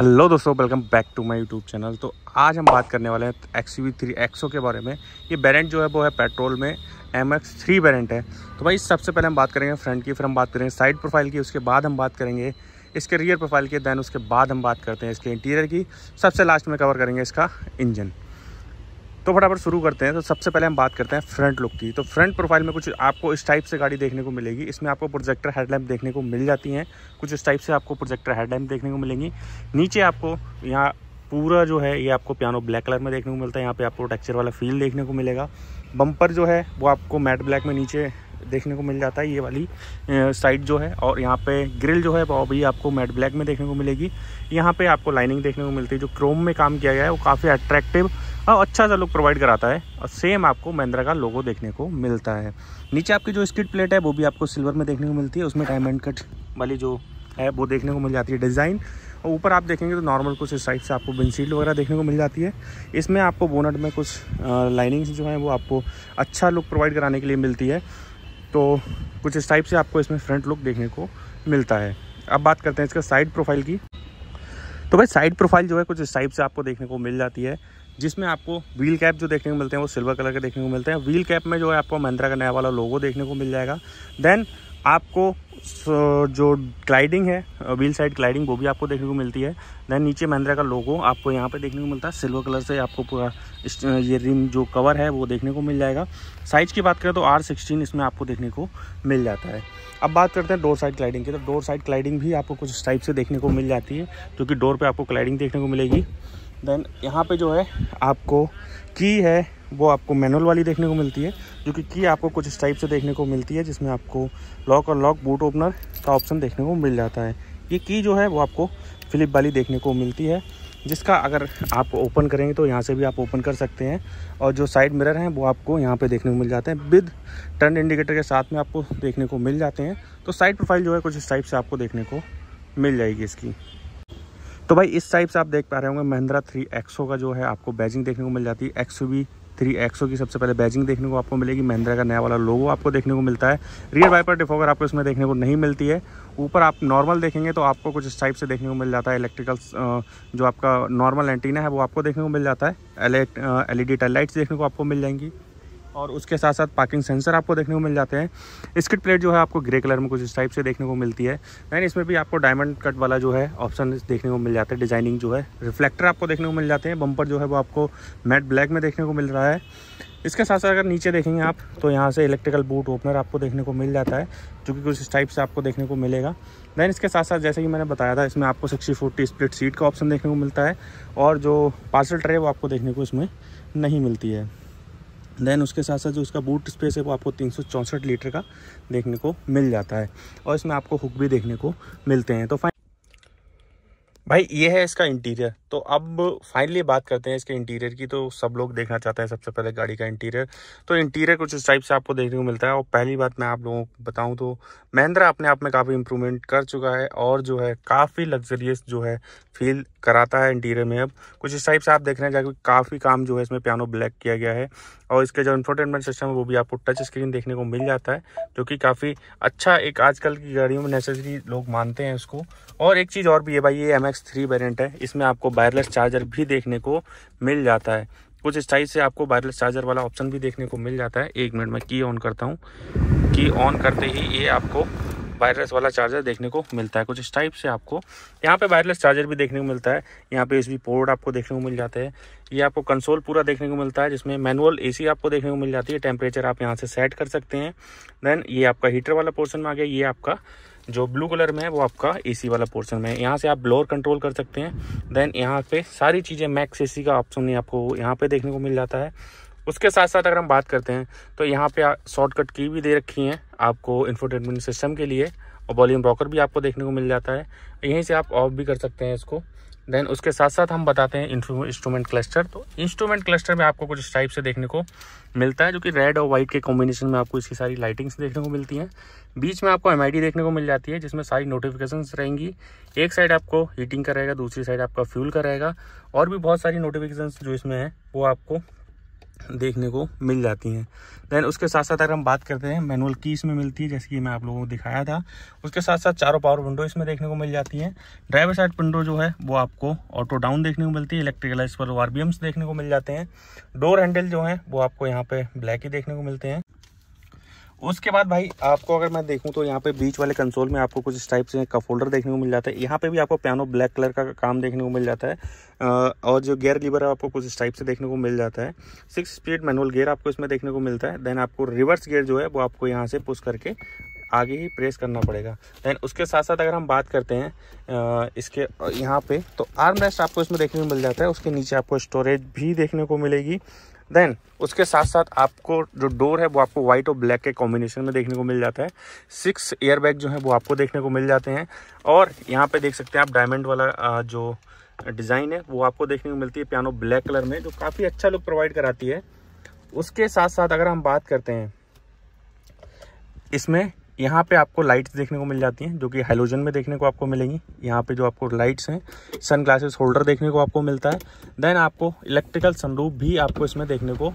hello दोस्तों welcome back to my YouTube channel तो आज हम बात करने वाले हैं एक्स वी थ्री एक्सो के बारे में ये बैरेंट जो है वो है पेट्रोल में एम एक्स थ्री बैरेंट है तो भाई सबसे पहले हम बात करेंगे फ्रंट की फिर हम बात करेंगे साइड प्रोफाइल की उसके बाद हम बात करेंगे इसके रियर प्रोफाइल की दैन उसके बाद हम बात करते हैं इसके इंटीरियर की सबसे लास्ट में कवर करेंगे इसका इंजन तो फटाफट शुरू करते हैं तो सबसे पहले हम बात करते हैं फ्रंट लुक की तो फ्रंट प्रोफाइल में कुछ आपको इस टाइप से गाड़ी देखने को मिलेगी इसमें आपको प्रोजेक्टर हेडलैम्प देखने को मिल जाती हैं कुछ इस टाइप से आपको प्रोजेक्टर हेडलैम्प देखने को मिलेंगी नीचे आपको यहाँ पूरा जो है ये आपको पियानो ब्लैक कलर में देखने को मिलता है यहाँ पे आपको टेक्सचर वाला फील देखने को मिलेगा बम्पर जो है वो आपको मैट ब्लैक में नीचे देखने को मिल जाता है ये वाली साइड जो है और यहाँ पे ग्रिल जो है वो भी आपको मेट ब्लैक में देखने को मिलेगी यहाँ पे आपको लाइनिंग देखने को मिलती है जो क्रोम में काम किया गया है वो काफ़ी अट्रैक्टिव और अच्छा सा लुक प्रोवाइड कराता है और सेम आपको महिंद्रा का लोगो देखने को मिलता है नीचे आपकी जो स्किट प्लेट है वो भी आपको सिल्वर में देखने को मिलती है उसमें डायमंड कट वाली जो है वो देखने को मिल जाती है डिज़ाइन और ऊपर आप देखेंगे तो नॉर्मल कुछ इस साइड से आपको विंडशील्ड वगैरह देखने को मिल जाती है इसमें आपको बोनट में कुछ लाइनिंग्स जो हैं वो आपको अच्छा लुक प्रोवाइड कराने के लिए मिलती है तो कुछ इस टाइप से आपको इसमें फ्रंट लुक देखने को मिलता है अब बात करते हैं इसका साइड प्रोफाइल की तो भाई साइड प्रोफाइल जो है कुछ इस टाइप से आपको देखने को मिल जाती है जिसमें आपको व्हील कैप जो देखने को मिलते हैं वो सिल्वर कलर के देखने को मिलते हैं व्हील कैप में जो है आपको महिंद्रा का नया वाला लोगो देखने को मिल जाएगा देन आपको जो ग्लाइडिंग है व्हील साइड ग्लाइडिंग वो भी आपको देखने को मिलती है दैन नीचे महिंद्रा का लोगो आपको यहाँ पे देखने को मिलता है सिल्वर कलर से आपको पूरा ये रिम जो कवर है वो देखने को मिल जाएगा साइज़ की बात करें तो आर सिक्सटीन इसमें आपको देखने को मिल जाता है अब बात करते हैं डोर साइड क्लाइडिंग की तो डोर साइड क्लाइडिंग भी आपको कुछ टाइप से देखने को मिल जाती है जो कि डोर पर आपको क्लाइडिंग देखने को मिलेगी देन यहाँ पर जो है आपको की है वो आपको मैनुअल वाली देखने को मिलती है जो कि की आपको कुछ इस टाइप से देखने को मिलती है जिसमें आपको लॉक और लॉक बूट ओपनर का ऑप्शन देखने को मिल जाता है ये की जो है वो आपको फ्लिप वाली देखने को मिलती है जिसका अगर आप ओपन करेंगे तो यहाँ से भी आप ओपन कर सकते हैं और जो साइड मिरर हैं वो आपको यहाँ पे देखने को मिल जाते हैं विद टर्न इंडिकेटर के साथ में आपको देखने को मिल जाते हैं तो साइड प्रोफाइल जो है कुछ इस टाइप से आपको देखने को मिल जाएगी इसकी तो भाई इस टाइप से आप देख पा रहे होंगे महिंद्रा थ्री एक्सो का जो है आपको बैजिंग देखने को मिल जाती है एक्स थ्री एक्सो की सबसे पहले बैजिंग देखने को आपको मिलेगी महिंद्रा का नया वाला लोगो आपको देखने को मिलता है रियर वाइपर डिफोगर आपको इसमें देखने को नहीं मिलती है ऊपर आप नॉर्मल देखेंगे तो आपको कुछ इस टाइप से देखने को मिल जाता है इलेक्ट्रिकल जो आपका नॉर्मल एंटीना है वो आपको देखने को मिल जाता है L E D tail lights देखने को आपको मिल जाएंगी और उसके साथ साथ पार्किंग सेंसर आपको देखने को मिल जाते हैं स्किट प्लेट जो है आपको ग्रे कलर में कुछ इस टाइप से देखने को मिलती है दैन इसमें भी आपको डायमंड कट वाला जो है ऑप्शन देखने को मिल जाता है डिजाइनिंग जो है रिफ्लेक्टर आपको देखने को मिल जाते हैं बम्पर जो है वो आपको मैट ब्लैक में देखने को मिल रहा है इसके साथ साथ अगर नीचे देखेंगे आप तो यहाँ से इलेक्ट्रिकल बूट ओपनर आपको देखने को मिल जाता है जो कि कुछ इस टाइप से आपको देखने को मिलेगा दैन इसके साथ साथ जैसे कि मैंने बताया था इसमें आपको सिक्सटी फोर्टी स्प्लिट सीट का ऑप्शन देखने को मिलता है और जो पार्सल ट्रे वो आपको देखने को इसमें नहीं मिलती है देन उसके साथ साथ जो उसका बूट स्पेस है वो आपको तीन लीटर का देखने को मिल जाता है और इसमें आपको हुक भी देखने को मिलते हैं तो फाइन भाई ये है इसका इंटीरियर तो अब फाइनली बात करते हैं इसके इंटीरियर की तो सब लोग देखना चाहते हैं सबसे पहले गाड़ी का इंटीरियर तो इंटीरियर कुछ इस टाइप से आपको देखने को मिलता है और पहली बात मैं आप लोगों को बताऊं तो महिंद्रा अपने आप में काफ़ी इम्प्रूवमेंट कर चुका है और जो है काफ़ी लग्जरियस जो है फील कराता है इंटीरियर में अब कुछ इस टाइप से आप देख रहे हैं जाकर काफ़ी काम जो है इसमें पियानो ब्लैक किया गया है और इसके जो इन्फोटेनमेंट सिस्टम है वो भी आपको टच स्क्रीन देखने को मिल जाता है जो कि काफ़ी अच्छा एक आजकल की गाड़ियों में नेसेसरी लोग मानते हैं उसको और एक चीज़ और भी है भाई ये एम एक्स थ्री वेरियंट है इसमें आपको वायरलेस चार्जर भी देखने को मिल जाता है कुछ स्टाइल से आपको वायरलेस चार्जर वाला ऑप्शन भी देखने को मिल जाता है एक मिनट में की ऑन करता हूँ की ऑन करते ही ये आपको वायरलेस वाला चार्जर देखने को मिलता है कुछ इस टाइप से आपको यहाँ पे वायरलेस चार्जर भी देखने को मिलता है यहाँ पे एस पोर्ट आपको देखने को मिल जाते हैं ये आपको कंसोल पूरा देखने को मिलता है जिसमें मैनुअल एसी आपको देखने को मिल जाती है टेम्परेचर आप यहाँ से सेट कर सकते हैं देन ये आपका हीटर वाला पोर्सन में आ गया ये आपका जो ब्लू कलर में है वो आपका ए वाला पोर्सन में है यहाँ से आप ब्लोअर कंट्रोल कर सकते हैं देन यहाँ पे सारी चीज़ें मैक्स ए का ऑप्शन आपको यहाँ पर देखने को मिल जाता है उसके साथ साथ अगर हम बात करते हैं तो यहाँ पे शॉर्टकट की भी दे रखी हैं आपको इन्फोटेनमेंट सिस्टम के लिए और वॉल्यूम रॉकर भी आपको देखने को मिल जाता है यहीं से आप ऑफ भी कर सकते हैं इसको देन उसके साथ साथ हम बताते हैं इंस्ट्रूमेंट क्लस्टर तो इंस्ट्रूमेंट क्लस्टर में आपको कुछ टाइप से देखने को मिलता है जो कि रेड और वाइट के कॉम्बिनेशन में आपको इसकी सारी लाइटिंग्स देखने को मिलती हैं बीच में आपको एम देखने को मिल जाती है जिसमें सारी नोटिफिकेशन रहेंगी एक साइड आपको हीटिंग का रहेगा दूसरी साइड आपका फ्यूल का रहेगा और भी बहुत सारी नोटिफिकेशन जो इसमें हैं वो आपको देखने को मिल जाती हैं देन उसके साथ साथ अगर हम बात करते हैं मैनुअल की इसमें मिलती है जैसे कि मैं आप लोगों को दिखाया था उसके साथ साथ चारों पावर विंडो इसमें देखने को मिल जाती हैं ड्राइवर साइड विंडो जो है वो आपको ऑटो डाउन देखने को मिलती है इलेक्ट्रिकलाइज पर आर देखने को मिल जाते हैं डोर हैंडल जो हैं वो आपको यहाँ पे ब्लैक ही देखने को मिलते हैं उसके बाद भाई आपको अगर मैं देखूं तो यहाँ पे बीच वाले कंसोल में आपको कुछ इस टाइप से कप होल्डर देखने को मिल जाता है यहाँ पे भी आपको पियानो ब्लैक कलर का काम देखने को मिल जाता है और जो गेयर लीवर है आपको कुछ इस टाइप से देखने को मिल जाता है सिक्स स्पीड मैनुअल गियर आपको इसमें देखने को मिलता है देन आपको रिवर्स गेयर जो है वो आपको यहाँ से पुश करके आगे ही प्रेस करना पड़ेगा दैन उसके साथ साथ अगर हम बात करते हैं इसके यहाँ पे तो आर्म रेस्ट आपको इसमें देखने को मिल जाता है उसके नीचे आपको स्टोरेज भी देखने को मिलेगी देन उसके साथ साथ आपको जो डोर है वो आपको व्हाइट और ब्लैक के कॉम्बिनेशन में देखने को मिल जाता है सिक्स एयरबैग जो है वो आपको देखने को मिल जाते हैं और यहाँ पे देख सकते हैं आप डायमंड वाला जो डिज़ाइन है वो आपको देखने को मिलती है पियानो ब्लैक कलर में जो काफ़ी अच्छा लुक प्रोवाइड कराती है उसके साथ साथ अगर हम बात करते हैं इसमें यहाँ पे आपको लाइट्स देखने को मिल जाती हैं जो कि हाइलोजन में देखने को आपको मिलेंगी यहाँ पे जो आपको लाइट्स हैं सन ग्लासेस होल्डर देखने को आपको मिलता है देन आपको इलेक्ट्रिकल सनरूफ भी आपको इसमें देखने को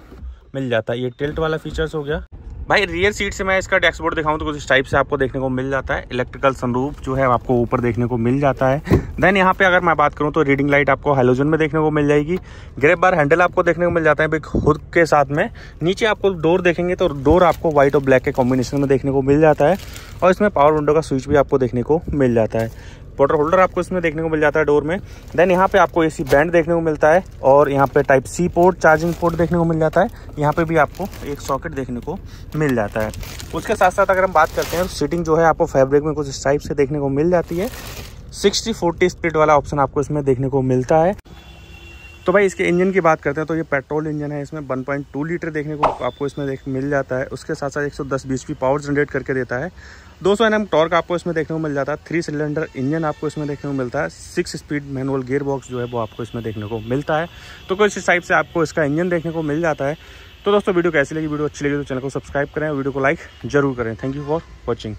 मिल जाता है ये टिल्ट वाला फीचर्स हो गया भाई रियर सीट से मैं इसका डैशबोर्ड दिखाऊं तो कुछ इस टाइप से आपको देखने को मिल जाता है इलेक्ट्रिकल सनरूफ जो है आपको ऊपर देखने को मिल जाता है देन यहाँ पे अगर मैं बात करूँ तो रीडिंग लाइट आपको हेलोजन में देखने को मिल जाएगी ग्रेप बार हैंडल आपको देखने को मिल जाता है खुद के साथ में नीचे आपको डोर देखेंगे तो डोर आपको व्हाइट और ब्लैक के कॉम्बिनेशन में देखने को मिल जाता है और इसमें पावर विंडो का स्विच भी आपको देखने को मिल जाता है वाटर होल्डर आपको इसमें देखने को मिल जाता है डोर में देन यहाँ पे आपको एसी बैंड देखने को मिलता है और यहाँ पे type C port charging port देखने को मिल जाता है यहाँ पे भी आपको एक सॉकेट देखने को मिल जाता है उसके साथ साथ अगर हम बात करते हैं तो सीटिंग जो है आपको फैब्रिक में कुछ इस टाइप से देखने को मिल जाती है सिक्सटी फोर्टी स्पीड वाला ऑप्शन आपको इसमें देखने को मिलता है तो भाई इसके इंजन की बात करते हैं तो ये पेट्रोल इंजन है इसमें 1.2 लीटर देखने को आपको इसमें देख मिल जाता है उसके साथ साथ 110 सौ पावर जनरेट करके देता है दो सौ एन टॉर्क आपको इसमें देखने को मिल जाता है थ्री सिलेंडर इंजन आपको इसमें देखने को मिलता है six speed manual gear box जो है वो आपको इसमें देखने को मिलता है तो कुछ इस टाइप से आपको इसका इंजन देखने को मिल जाता है तो दोस्तों वीडियो कैसी लगी वीडियो अच्छी लगी तो चैनल को सब्सक्राइब करें वीडियो को लाइक जरूर करें थैंक यू फॉर वॉचिंग